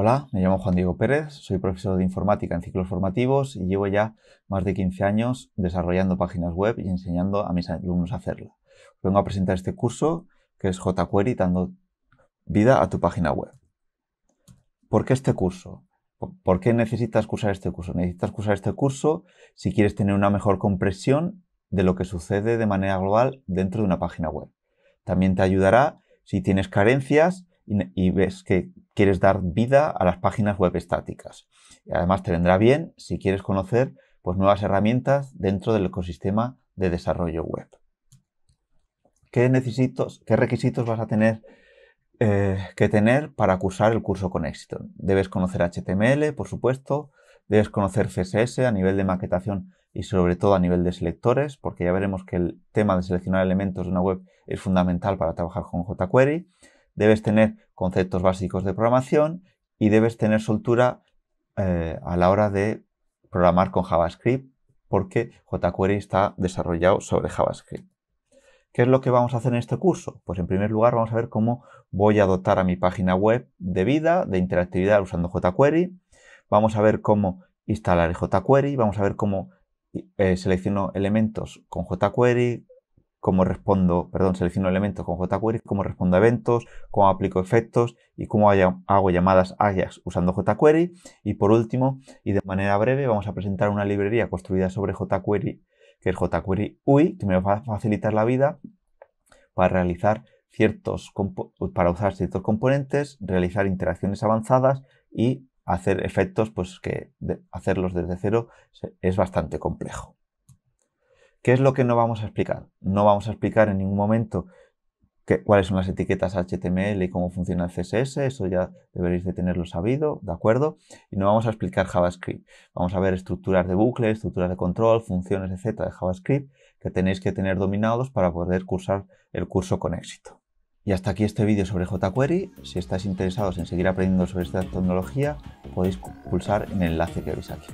Hola, me llamo Juan Diego Pérez, soy profesor de informática en ciclos formativos y llevo ya más de 15 años desarrollando páginas web y enseñando a mis alumnos a hacerlas. Vengo a presentar este curso que es jQuery dando vida a tu página web. ¿Por qué este curso? ¿Por qué necesitas cursar este curso? Necesitas cursar este curso si quieres tener una mejor compresión de lo que sucede de manera global dentro de una página web. También te ayudará si tienes carencias y, ves que quieres dar vida a las páginas web estáticas. Y además te vendrá bien si quieres conocer pues, nuevas herramientas dentro del ecosistema de desarrollo web. ¿Qué, qué requisitos vas a tener eh, que tener para cursar el curso con éxito? Debes conocer HTML, por supuesto, debes conocer CSS a nivel de maquetación y sobre todo a nivel de selectores, porque ya veremos que el tema de seleccionar elementos de una web es fundamental para trabajar con jQuery. Debes tener conceptos básicos de programación y debes tener soltura eh, a la hora de programar con JavaScript porque jQuery está desarrollado sobre JavaScript. ¿Qué es lo que vamos a hacer en este curso? Pues en primer lugar vamos a ver cómo voy a dotar a mi página web de vida, de interactividad usando jQuery. Vamos a ver cómo instalar el jQuery, vamos a ver cómo eh, selecciono elementos con jQuery, cómo respondo, perdón, selecciono elementos con jQuery, cómo respondo a eventos, cómo aplico efectos y cómo hago llamadas AJAX usando jQuery. Y por último, y de manera breve, vamos a presentar una librería construida sobre jQuery, que es jQuery UI, que me va a facilitar la vida para realizar ciertos para usar ciertos componentes, realizar interacciones avanzadas y hacer efectos, pues que hacerlos desde cero es bastante complejo. ¿Qué es lo que no vamos a explicar? No vamos a explicar en ningún momento cuáles son las etiquetas HTML y cómo funciona el CSS, eso ya deberéis de tenerlo sabido, ¿de acuerdo? Y no vamos a explicar JavaScript. Vamos a ver estructuras de bucle, estructuras de control, funciones, etcétera, de JavaScript que tenéis que tener dominados para poder cursar el curso con éxito. Y hasta aquí este vídeo sobre jQuery. Si estáis interesados en seguir aprendiendo sobre esta tecnología, podéis pulsar en el enlace que veis aquí.